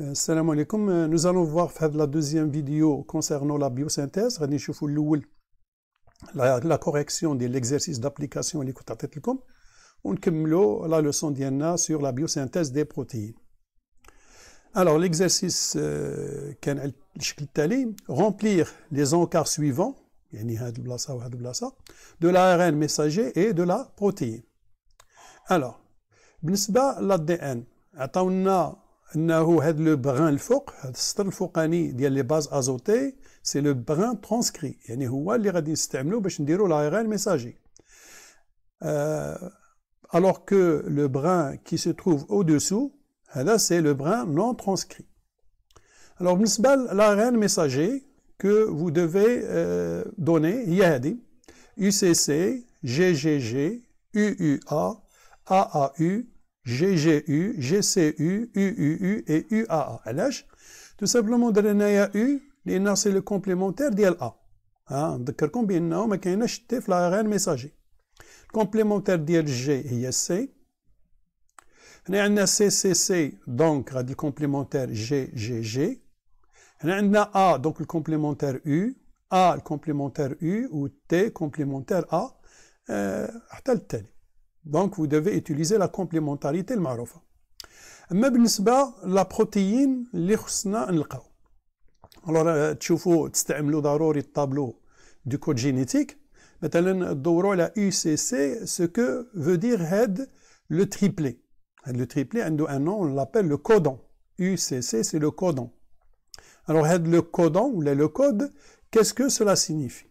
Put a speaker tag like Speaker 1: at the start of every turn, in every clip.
Speaker 1: Assalamu euh, alaikum, euh, nous allons voir faire la deuxième vidéo concernant la biosynthèse غادي نشوفوا la correction de l'exercice d'application اللي كنت عطيت لكم leçon sur la biosynthèse des protéines alors l'exercice كان euh, على remplir les encarts suivants de l'ARN messager et de la protéine alors بالنسبه للدي ان عطاونا nous le le brin le le brin alors que le brin qui se trouve au-dessous, c'est le brin non transcrit. Alors, l'ARN messager que vous devez euh, donner, UCC, GGG, UUA, AAU, GGU, GCU, UUU et UAA. tout simplement, on a U, c'est le complémentaire hein, de l'A. On a dit que c'est un chef l'ARN messager. Le complémentaire de G est C. On a C, donc le complémentaire GGG. On a A, donc le complémentaire U. A, le complémentaire U, ou T, complémentaire A. à euh, tel tel. Donc vous devez utiliser la complémentarité le marofa. Mais la protéine, Alors, vous voyez, le tableau du code génétique. Maintenant, d'oro la UCC, ce que veut dire head le triplé. Le triplé, un nom, on l'appelle le codon. UCC, c'est le codon. Alors, head le codon ou le code, qu'est-ce que cela signifie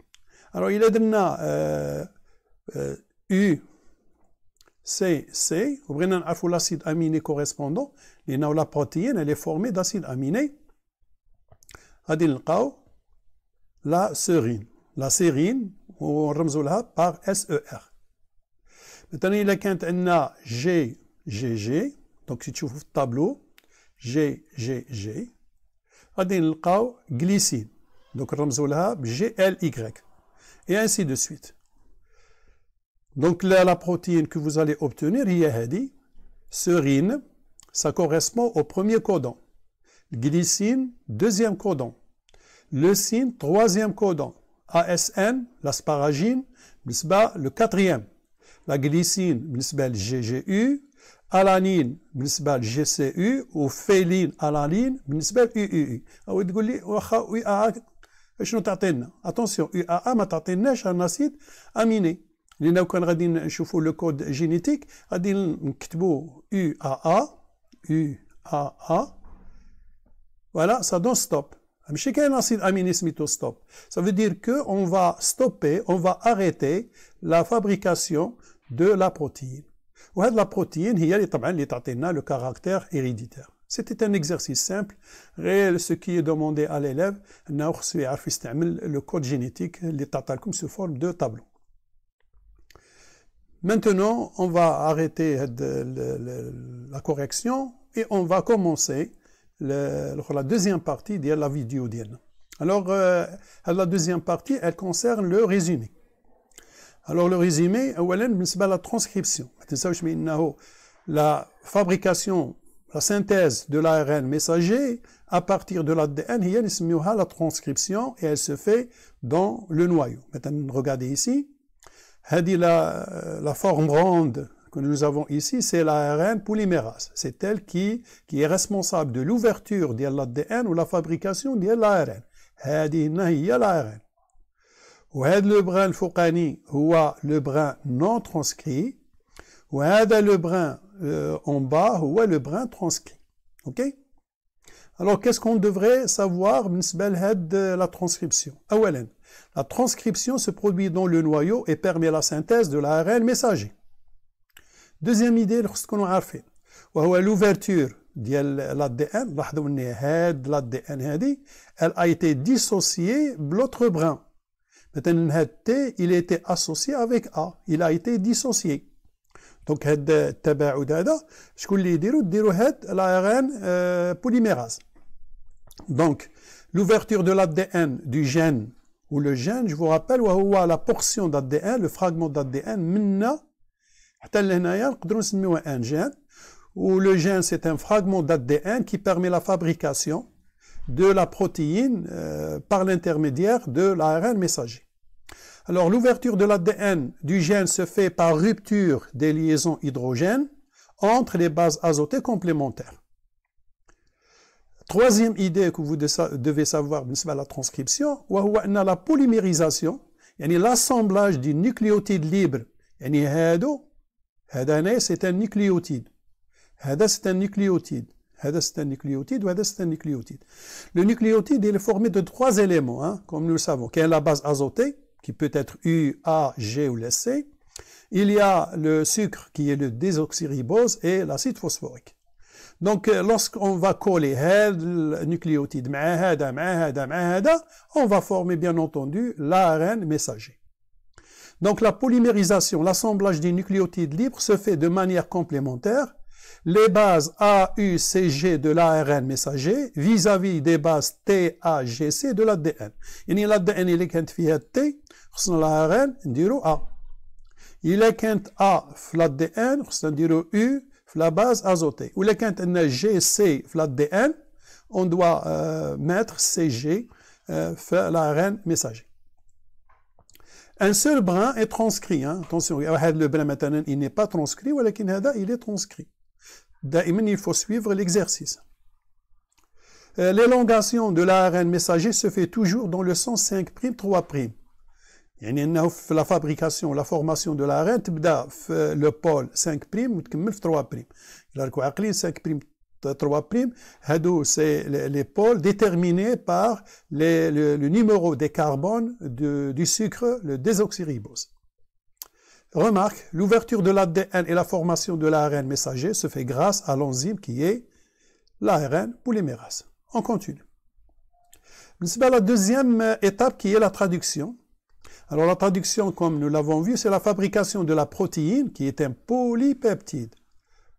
Speaker 1: Alors, il a donné euh, euh, U C, C, ou bien l'acide aminé correspondant, la protéine elle est formée d'acides aminés. La sérine. La sérine, on la par SER. Maintenant, il y a G, G, G. Donc, si tu ouvres le tableau, G, G, G. glycine. Donc, on y Et ainsi de suite. Donc là, la protéine que vous allez obtenir, dit serine, ça correspond au premier codon. Glycine, deuxième codon. Leucine, troisième codon. ASN, l'asparagine, le quatrième. La glycine, le GGU. Alanine, le GCU. Ou féline, alanine, le UUU. Ou تقول لي attention, UAA je تعطينا؟ UAA un acide aminé. Les nous connardin, le code génétique. Adil, il est UAA, Voilà, ça donne stop. aminé stop. Ça veut dire que on va stopper, on va arrêter la fabrication de la protéine. Vous cette la protéine, il a les, certainement, le caractère héréditaire. C'était un exercice simple. Réel, ce qui est demandé à l'élève, c'est reçuarfisteamel le code génétique. l'état tattal comme se forme de tableau. Maintenant, on va arrêter la correction et on va commencer la deuxième partie de la vidéo. Alors, euh, la deuxième partie, elle concerne le résumé. Alors, le résumé, c'est la transcription. La fabrication, la synthèse de l'ARN messager à partir de l'ADN, la transcription et elle se fait dans le noyau. Maintenant, regardez ici. Euh, la, forme ronde que nous avons ici, c'est l'ARN polymérase. C'est elle qui, qui est responsable de l'ouverture de l'ADN ou la fabrication de l'ARN. le brin l'ARN. brin foukani oua le brin non transcrit ou le brin euh, en bas le brin transcrit. OK Alors qu'est-ce qu'on devrait savoir بالنسبة de la transcription la transcription se produit dans le noyau et permet la synthèse de l'ARN messager. Deuxième idée, lorsqu'on a fait, l'ouverture de l'ADN l'ADN elle a été dissociée de l'autre brin maintenant l'ADN T il était associé avec A il a été dissocié Donc, l'ARN euh, l'ouverture de l'ADN du gène ou le gène, je vous rappelle, la portion d'ADN, le fragment d'ADN, ou le gène, c'est un fragment d'ADN qui permet la fabrication de la protéine euh, par l'intermédiaire de l'ARN messager. Alors, l'ouverture de l'ADN du gène se fait par rupture des liaisons hydrogènes entre les bases azotées complémentaires. Troisième idée que vous devez savoir, c'est la transcription, la polymérisation, l'assemblage du nucléotide libre. C'est un nucléotide. C'est un nucléotide. C'est un nucléotide. C'est un nucléotide. Le nucléotide est formé de trois éléments, hein, comme nous le savons. y a la base azotée, qui peut être U, A, G ou C. Il y a le sucre, qui est le désoxyribose, et l'acide phosphorique. Donc, euh, lorsqu'on va coller le nucléotide, on va former bien entendu l'ARN messager. Donc, la polymérisation, l'assemblage des nucléotides libres se fait de manière complémentaire. Les bases A, U, C, G de l'ARN messager vis-à-vis des bases T, A, G, C de l'ADN. يعني l'ADN اللي كانت T خصنا l'ARN A. est كانت A l'ADN U la base azotée Où le عندنا جي G, C, flat N, on doit euh, mettre CG G dans euh, la messager un seul brin est transcrit hein. attention le brin maintenant il n'est pas transcrit ou هذا il est transcrit il faut suivre l'exercice euh, L'élongation de l'ARN messager se fait toujours dans le sens 5', 3'. يعني انه في formation de لا فورماسيون دو تبدا في 5 بريم وتكمل في 3 بريم الا عاقلين 5 بريم 3 بريم هادو سي لي بول ديتيرميني بار لو نيميرو دي كاربون دو سكر لو Remarque, l'ouverture de l'ADN et la formation de l'ARN messager se fait grâce à l'enzyme qui est l'ARN polymérase. On continue. La deuxième euh, étape qui est la traduction. Alors la traduction, comme nous l'avons vu, c'est la fabrication de la protéine qui est un polypeptide.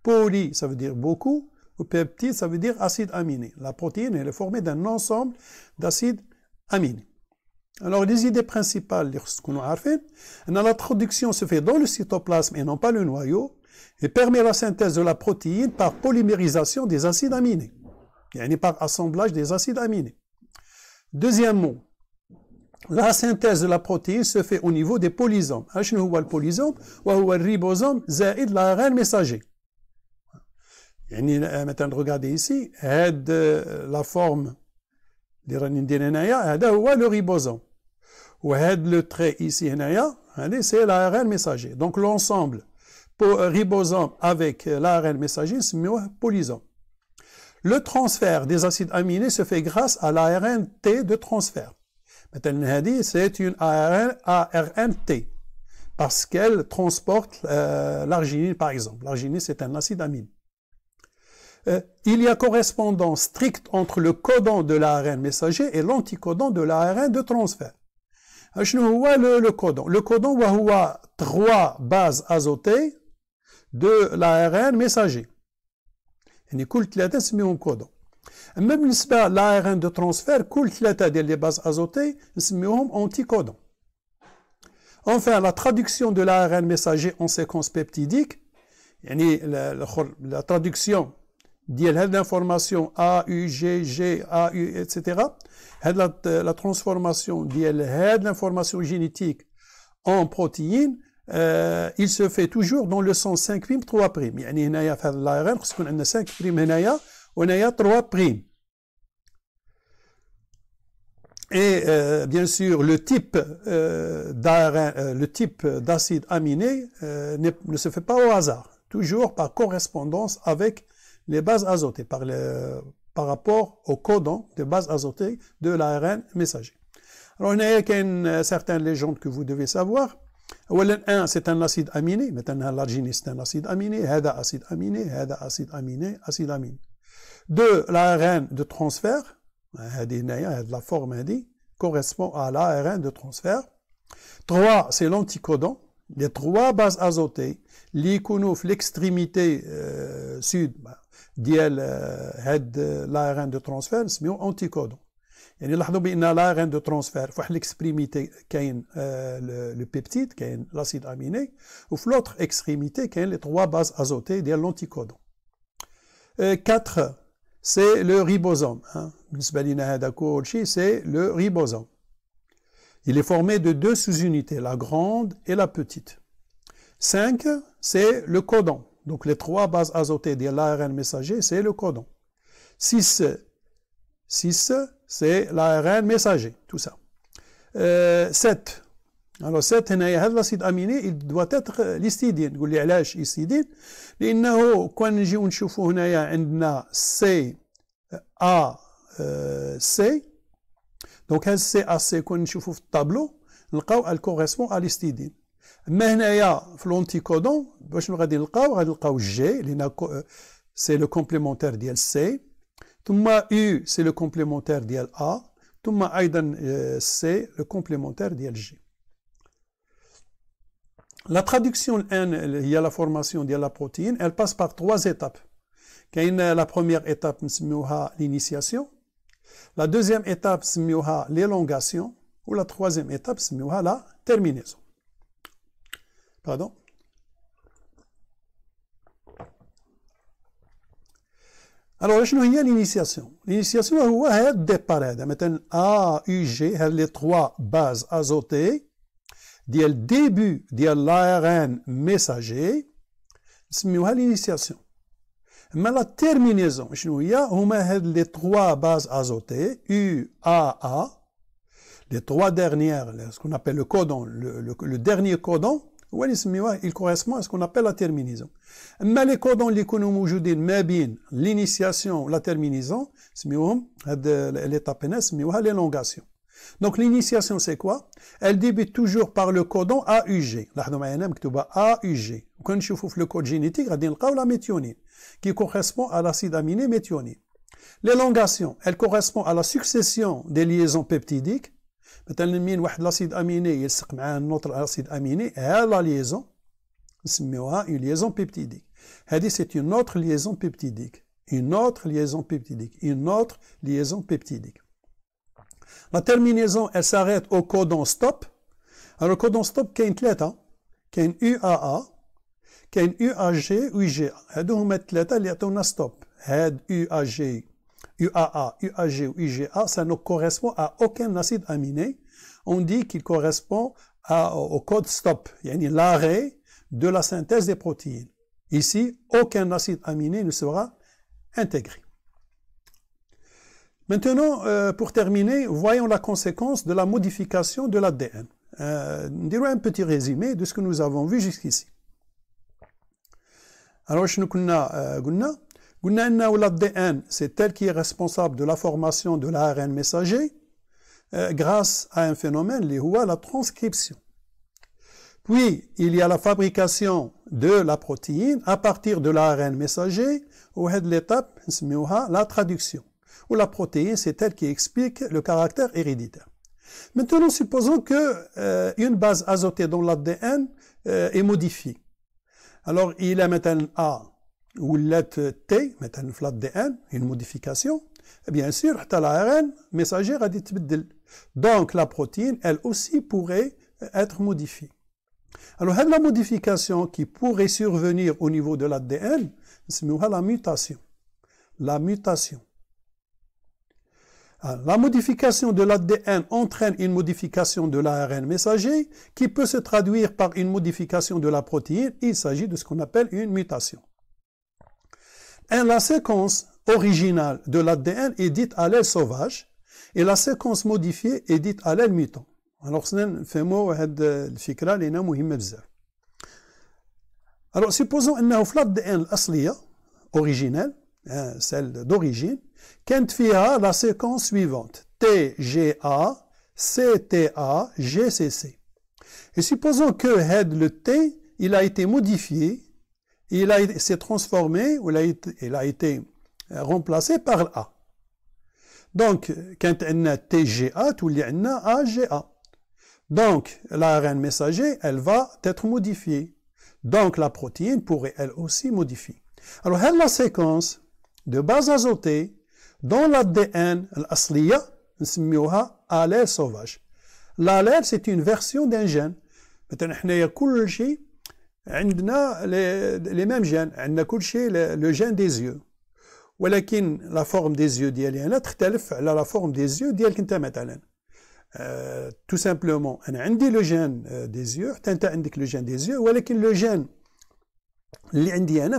Speaker 1: Poly, ça veut dire beaucoup, ou peptide, ça veut dire acide aminé. La protéine, elle est formée d'un ensemble d'acides aminés. Alors les idées principales, ce qu'on a fait, la traduction se fait dans le cytoplasme et non pas le noyau, et permet la synthèse de la protéine par polymérisation des acides aminés, et par assemblage des acides aminés. Deuxième mot, la synthèse de la protéine se fait au niveau des polysomes. Je ne vois le polysome, ou euh, euh, le ribosome, c'est l'ARN messager. Maintenant, regardez ici, aide la forme de DNA, c'est le ribosome. aide le trait ici, c'est l'ARN messager. Donc, l'ensemble pour euh, ribosome avec l'ARN messager, c'est le polysome. Le transfert des acides aminés se fait grâce à l'ARN T de transfert c'est une ARNT parce qu'elle transporte euh, l'arginine, par exemple. L'arginine, c'est un acide amine. Euh, il y a correspondance stricte entre le codon de l'ARN messager et l'anticodon de l'ARN de transfert. Le, le codon Le codon, a trois bases azotées de l'ARN messager. Et codon. Même بالنسبة l'ARN transfert دو ترانسفير كل ثلاثه ديال لي باز ازوتي نسميوهم اونتي كودون Enfin, la traduction de l'ARN messager en séquence peptidique, la, traduction d'informations A, U, G, G, A, U, etc., la, euh, la transformation de l'information génétique en protéines, euh, il se fait toujours dans le sens 5', 3'. Yani, l'ARN, 5' on a trois primes. Et euh, bien sûr, le type euh, euh, d'acide aminé ne, se fait pas au hasard, toujours par correspondance avec les bases azotées, par, rapport au codon de bases azotées de l'ARN messager. Alors, il a une certaine légende que vous devez savoir. Un, c'est un acide aminé. Maintenant, l'arginine, c'est un acide aminé. Hada acide aminé, hada acide aminé, acide aminé de l'ARN de transfert, de la forme correspond à l'ARN de transfert. 3, c'est l'anticodon. Les trois bases azotées, L'icône, l'extrémité euh, sud, bah, euh, de l'ARN de transfert, c'est mieux anticodon. Et l'ARN de transfert, l'extrémité qui euh, le peptide, qui est l'acide aminé, ou l'autre extrémité qui les trois bases azotées, l'anticodon. 4, c'est le ribosome. Hein. C'est le ribosome. Il est formé de deux sous-unités, la grande et la petite. 5, c'est le codon. Donc les trois bases azotées de l'ARN messager, c'est le codon. 6, 6 c'est l'ARN messager, tout ça. 7, euh, الو سات هنايا هذا لاسيد اميني دوا تاتر ليستيدين قول لي علاش ليستيدين لانه كون نجيو نشوفو هنايا عندنا سي ا سي دونك هاد سي ا سي كون نشوفو في الطابلو نلقاو ال ا ليستيدين اما هنايا في لونتيكودون باش غادي نلقاو غادي نلقاو جي لان سي لو كومبليمونتير ديال سي ثم يو سي لو كومبليمونتير ديال ا ثم ايضا سي لو كومبليمونتير ديال جي La traduction, il y a la formation de la protéine, elle passe par trois étapes. La première étape, l'initiation. La deuxième étape, l'élongation. Ou la troisième étape, la terminaison. Pardon. Alors, شنو l'initiation L'initiation, c'est le départ. Maintenant, A, U, G, les trois bases azotées le début de l'ARN messager, c'est l'initiation. Mais la terminaison, il y a les trois bases azotées, U, A, A, les trois dernières, ce qu'on appelle le codon, le, dernier codon, il correspond à ce qu'on appelle la terminaison. Mais les codons, l'initiation, la terminaison, l'étape NS, l'élongation. Donc l'initiation c'est quoi Elle débute toujours par le codon AUG. لاحظوا qui est AUG. le code génétique On la méthionine qui correspond à l'acide aminé méthionine. L'élongation, elle correspond à la succession des liaisons peptidiques. l'acide aminé un acide aminé, à la liaison une liaison peptidique. dit c'est une autre liaison peptidique. Une autre liaison peptidique, une autre liaison peptidique. La terminaison, elle s'arrête au codon stop. Alors, le codon stop, كاين qu'est une UAA, une UAG, met هادو il y a un stop. Head, UAG, UAA, UAG ou IGA, ça ne correspond à aucun acide aminé. On dit qu'il correspond au code stop, a l'arrêt de la synthèse des protéines. Ici, aucun acide aminé ne sera intégré. Maintenant, euh, pour terminer, voyons la conséquence de la modification de l'ADN. Euh, dirons un petit résumé de ce que nous avons vu jusqu'ici. Alors, je nous l'ADN, c'est elle qui est responsable de la formation de l'ARN messager euh, grâce à un phénomène, la transcription. Puis, il y a la fabrication de la protéine à partir de l'ARN messager, ou l'étape, la traduction la protéine, c'est elle qui explique le caractère héréditaire. Maintenant, supposons que euh, une base azotée dans l'ADN euh, est modifiée. Alors, il y a maintenant A ou lettre T, maintenant l'ADN, une modification. Et bien sûr, l'ARN messager a dit Donc, la protéine, elle aussi pourrait euh, être modifiée. Alors, la modification qui pourrait survenir au niveau de l'ADN, c'est la mutation. La mutation. Ah, la modification de l'ADN entraîne une modification de l'ARN messager qui peut se traduire par une modification de la protéine. Il s'agit de ce qu'on appelle une mutation. la séquence originale de l'ADN est dite allèle sauvage et la séquence modifiée est dite allèle mutant. Alors, euh, Alors supposons que l'ADN originel Hein, celle d'origine, y a la séquence suivante g c C Et supposons que le T, il a été modifié, il s'est transformé, ou il a été, euh, remplacé par l'A. Donc, quand on a TGA, tout le a AGA. Donc, l'ARN messager, elle va être modifiée. Donc, la protéine pourrait elle aussi modifier. Alors, elle, la séquence, de base azotée dans l'ADN l'asliya, à allèle sauvage. L'allèle c'est une version d'un gène. Maintenant, حنايا avons عندنا les mêmes gènes, avons tous le gène des yeux. ولكن la forme des yeux est différente la forme des yeux ديالك انت مثلا. tout simplement, nous euh, avons le gène des yeux, tu as le gène des yeux, mais le gène que j'ai est différent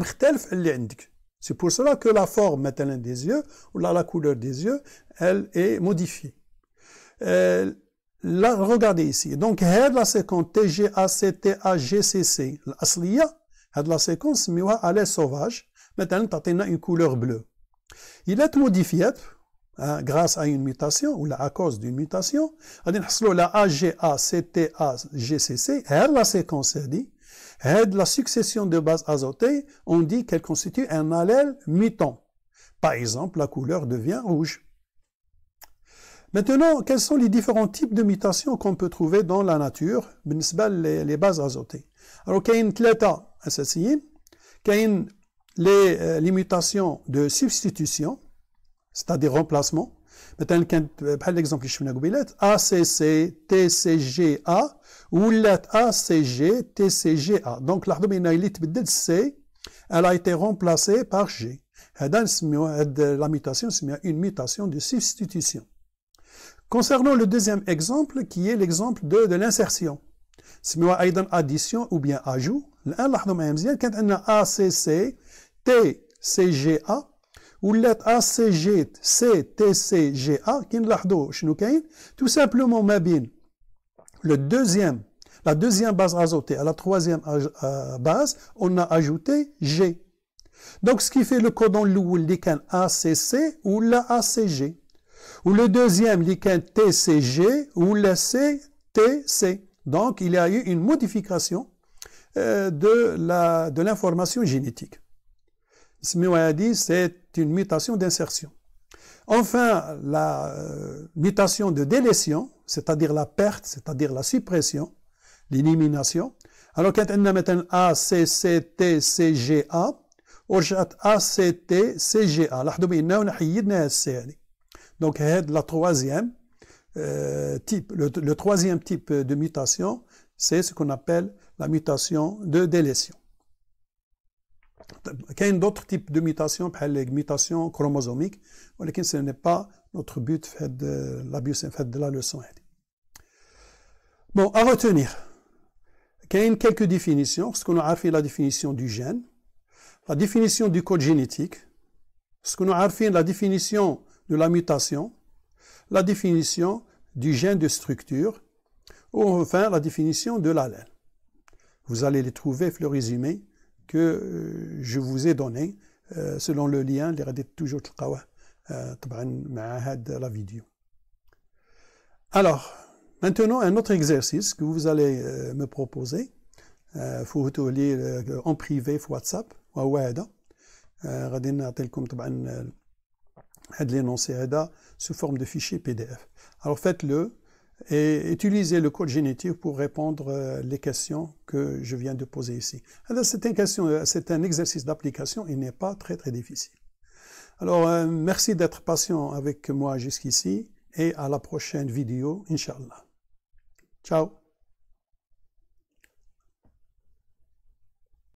Speaker 1: de l'indien. C'est pour cela que la forme maintenant des yeux, ou là, la couleur des yeux, elle est modifiée. Euh, là, regardez ici. Donc, la séquence TGACTAGCC, de la séquence miwa elle est sauvage, maintenant, a une couleur bleue. Il est modifié, hein, grâce à une mutation, ou là, à cause d'une mutation. On a la AGACTAGCC, la séquence, dit, de la succession de bases azotées, on dit qu'elle constitue un allèle mutant. Par exemple, la couleur devient rouge. Maintenant, quels sont les différents types de mutations qu'on peut trouver dans la nature les bases azotées Alors, il les, euh, les mutations de substitution, c'est-à-dire remplacement, مثلا par exemple ليكزومبل اللي شفنا قبيلات TCGA. سي la تي سي a ا ولات ا de C elle a été remplacée par G. La mutation, c'est une mutation de substitution. Concernant le deuxième exemple, qui est l'exemple de, l'insertion. C'est une addition ou bien ajout. Là, T, C, ACC, TCGA ou l'et a C g t c جي a كي la deuxième base azotée à la troisième euh, base, on a ajouté G. Donc, ce qui fait le codon a c ACC ou la ACG. Ou le deuxième, c TCG ou la C. Donc, il y a eu une modification euh, de l'information génétique c'est une mutation d'insertion. Enfin, la euh, mutation de délétion, c'est-à-dire la perte, c'est-à-dire la suppression, l'élimination. Alors, quand on a maintenant A, C, C, T, C, G, A, A, C, T, C, G, A. Donc, la troisième, euh, type, le, le troisième type de mutation, c'est ce qu'on appelle la mutation de délétion. Il y a d'autres types de mutations, exemple les mutations chromosomiques, mais ce n'est pas notre but de de la leçon. Bon, à retenir, il y a quelques définitions. Ce qu'on a fait, la définition du gène, la définition du code génétique, la définition de la mutation, la définition du gène de structure, ou enfin la définition de l'allèle. Vous allez les trouver, le résumé que euh, je vous ai donné euh, selon le lien les غادي toujours تلقاوه euh, la vidéo. Alors, maintenant un autre exercice que vous allez me proposer. فوه lire en privé WhatsApp ou وهو n'a غادي نعطي لكم طبعا l'énoncé هذا sous forme de fichier PDF. Alors faites-le et utiliser le code génétique pour répondre euh, les questions que je viens de poser ici. C'est une question, euh, c'est un exercice d'application, il n'est pas très très difficile. Alors, euh, merci d'être patient avec moi jusqu'ici et à la prochaine vidéo, Inch'Allah. Ciao